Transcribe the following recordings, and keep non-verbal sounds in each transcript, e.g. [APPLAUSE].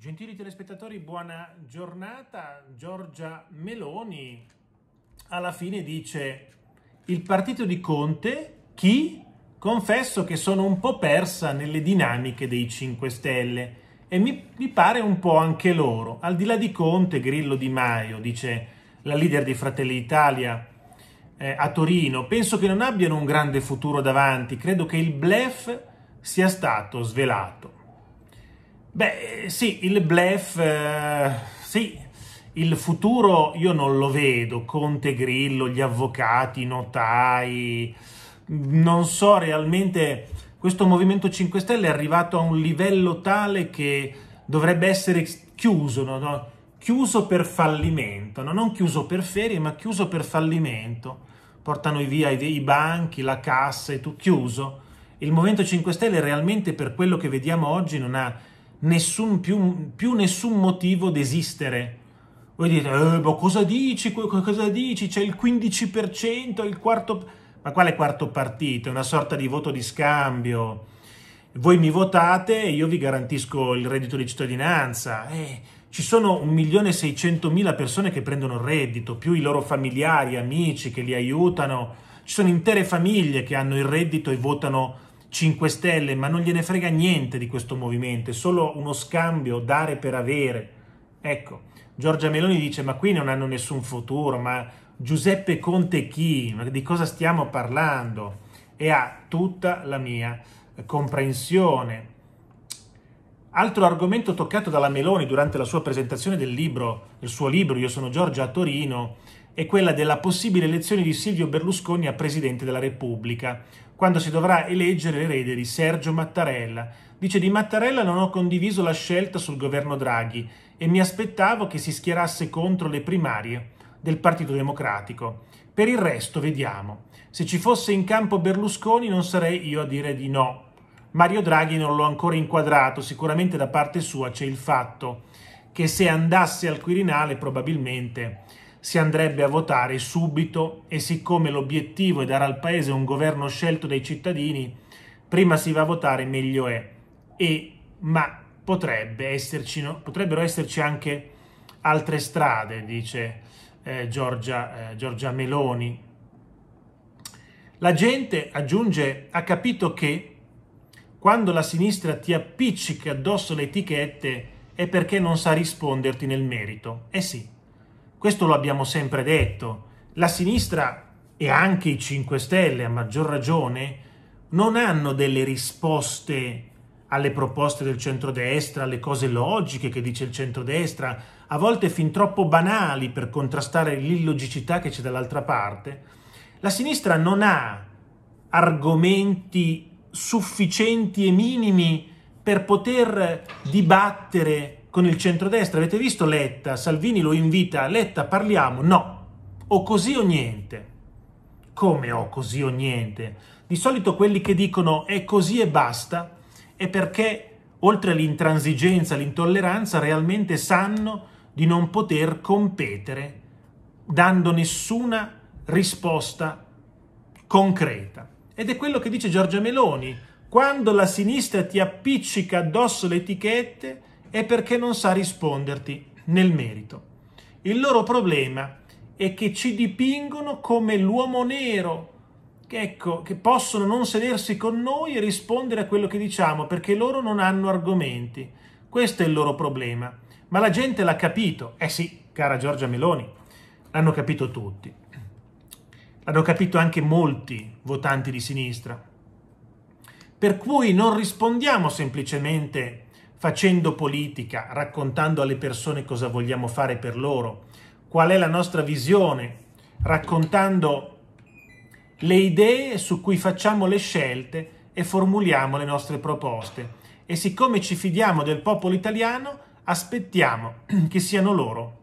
Gentili telespettatori, buona giornata. Giorgia Meloni alla fine dice il partito di Conte, chi? Confesso che sono un po' persa nelle dinamiche dei 5 Stelle e mi, mi pare un po' anche loro. Al di là di Conte, Grillo Di Maio, dice la leader di Fratelli Italia eh, a Torino, penso che non abbiano un grande futuro davanti, credo che il blef sia stato svelato. Beh, sì, il blef, eh, sì, il futuro io non lo vedo, Conte Grillo, gli avvocati, i notai, non so realmente, questo Movimento 5 Stelle è arrivato a un livello tale che dovrebbe essere chiuso, no? No, chiuso per fallimento, no? non chiuso per ferie, ma chiuso per fallimento. Portano via i, banchi, la cassa e tutto chiuso. Il Movimento 5 Stelle realmente per quello che vediamo oggi non ha nessun più, più nessun motivo d'esistere. Voi dite, eh, ma cosa dici? Cosa dici? C'è il 15%, il quarto... Ma quale quarto partito? È una sorta di voto di scambio. Voi mi votate e io vi garantisco il reddito di cittadinanza. Eh, ci sono 1.600.000 persone che prendono il reddito, più i loro familiari, amici che li aiutano. Ci sono intere famiglie che hanno il reddito e votano 5 Stelle, ma non gliene frega niente di questo movimento, è solo uno scambio, dare per avere. Ecco, Giorgia Meloni dice ma qui non hanno nessun futuro, ma Giuseppe Conte chi? Ma di cosa stiamo parlando? E ha tutta la mia eh, comprensione. Altro argomento toccato dalla Meloni durante la sua presentazione del, libro, del suo libro Io sono Giorgia a Torino, è quella della possibile elezione di Silvio Berlusconi a Presidente della Repubblica quando si dovrà eleggere l'erede di Sergio Mattarella. Dice di Mattarella non ho condiviso la scelta sul governo Draghi e mi aspettavo che si schierasse contro le primarie del Partito Democratico. Per il resto vediamo. Se ci fosse in campo Berlusconi non sarei io a dire di no. Mario Draghi non l'ho ancora inquadrato, sicuramente da parte sua c'è il fatto che se andasse al Quirinale probabilmente si andrebbe a votare subito e siccome l'obiettivo è dare al paese un governo scelto dai cittadini, prima si va a votare meglio è. E, ma potrebbe esserci, no? potrebbero esserci anche altre strade, dice eh, Giorgia, eh, Giorgia Meloni. La gente, aggiunge, ha capito che quando la sinistra ti appiccica addosso le etichette è perché non sa risponderti nel merito. Eh sì, questo lo abbiamo sempre detto. La sinistra e anche i 5 Stelle, a maggior ragione, non hanno delle risposte alle proposte del centrodestra, alle cose logiche che dice il centrodestra, a volte fin troppo banali per contrastare l'illogicità che c'è dall'altra parte, la sinistra non ha argomenti sufficienti e minimi per poter dibattere con il centrodestra. Avete visto Letta? Salvini lo invita, Letta parliamo? No, o così o niente. Come o così o niente? Di solito quelli che dicono è così e basta è perché oltre all'intransigenza, all'intolleranza, realmente sanno di non poter competere dando nessuna risposta concreta. Ed è quello che dice Giorgia Meloni. Quando la sinistra ti appiccica addosso le etichette, è perché non sa risponderti nel merito. Il loro problema è che ci dipingono come l'uomo nero, che, ecco, che possono non sedersi con noi e rispondere a quello che diciamo perché loro non hanno argomenti. Questo è il loro problema. Ma la gente l'ha capito. Eh sì, cara Giorgia Meloni, l'hanno capito tutti. L'hanno capito anche molti votanti di sinistra. Per cui non rispondiamo semplicemente facendo politica, raccontando alle persone cosa vogliamo fare per loro, qual è la nostra visione, raccontando le idee su cui facciamo le scelte e formuliamo le nostre proposte. E siccome ci fidiamo del popolo italiano, aspettiamo [CLEARS THROAT] che siano loro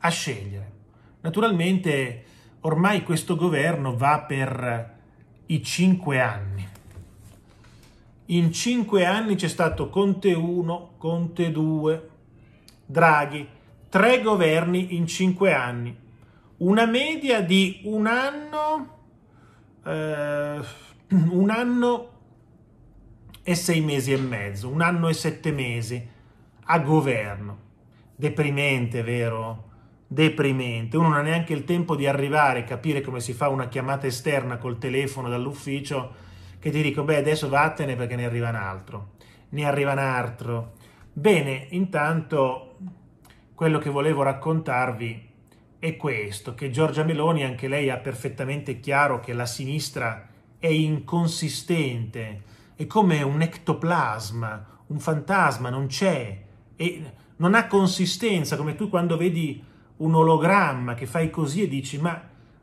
a scegliere. Naturalmente ormai questo governo va per i cinque anni in cinque anni c'è stato Conte 1, Conte 2, Draghi, tre governi in cinque anni, una media di un anno, eh, un anno e sei mesi e mezzo, un anno e sette mesi a governo. Deprimente, vero? Deprimente. Uno non ha neanche il tempo di arrivare, capire come si fa una chiamata esterna col telefono dall'ufficio che ti dico, beh, adesso vattene perché ne arriva un altro, ne arriva un altro. Bene, intanto quello che volevo raccontarvi è questo, che Giorgia Meloni, anche lei ha perfettamente chiaro che la sinistra è inconsistente, è come un ectoplasma, un fantasma, non c'è, e non ha consistenza, come tu quando vedi un ologramma che fai così e dici ma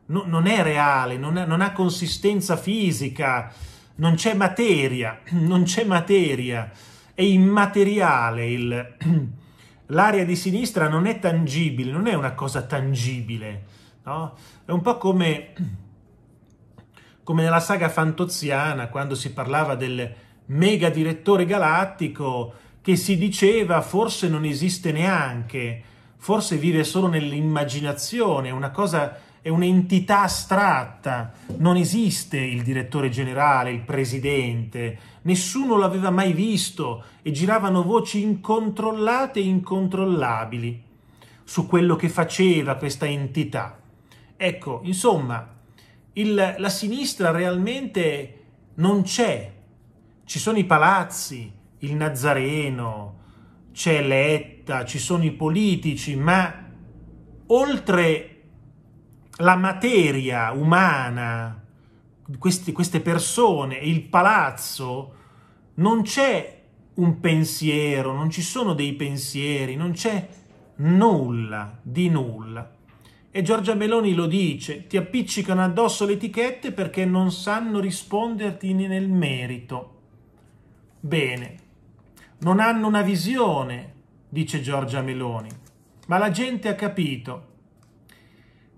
no, non è reale, non, è, non ha consistenza fisica, non c'è materia, [CLEARS THROAT] non c'è materia, è immateriale il... [CLEARS THROAT] L'area di sinistra non è tangibile, non è una cosa tangibile, no? È un po' come, [CLEARS THROAT] come nella saga fantoziana, quando si parlava del mega direttore galattico, che si diceva forse non esiste neanche, forse vive solo nell'immaginazione, una cosa è un'entità astratta, non esiste il direttore generale, il presidente, nessuno l'aveva mai visto e giravano voci incontrollate e incontrollabili su quello che faceva questa entità. Ecco, insomma, il, la sinistra realmente non c'è. Ci sono i palazzi, il Nazareno, c'è Letta, ci sono i politici, ma oltre la materia umana, questi, queste persone il palazzo, non c'è un pensiero, non ci sono dei pensieri, non c'è nulla di nulla. E Giorgia Meloni lo dice, ti appiccicano addosso le etichette perché non sanno risponderti nel merito. Bene, non hanno una visione, dice Giorgia Meloni, ma la gente ha capito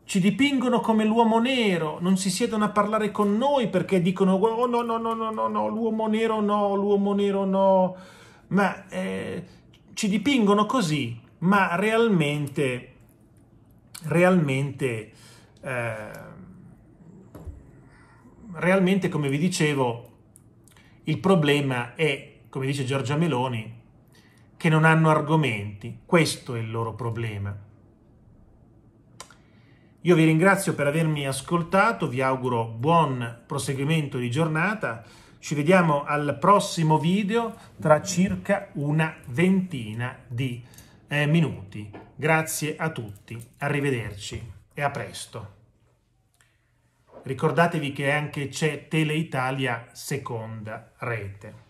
ci dipingono come l'uomo nero, non si siedono a parlare con noi perché dicono oh, no, no, no, no, no, no, l'uomo nero no, l'uomo nero no, ma eh, ci dipingono così, ma realmente, realmente, eh, realmente come vi dicevo, il problema è, come dice Giorgia Meloni, che non hanno argomenti, questo è il loro problema io vi ringrazio per avermi ascoltato, vi auguro buon proseguimento di giornata. Ci vediamo al prossimo video tra circa una ventina di eh, minuti. Grazie a tutti, arrivederci e a presto. Ricordatevi che anche c'è Tele Italia seconda rete.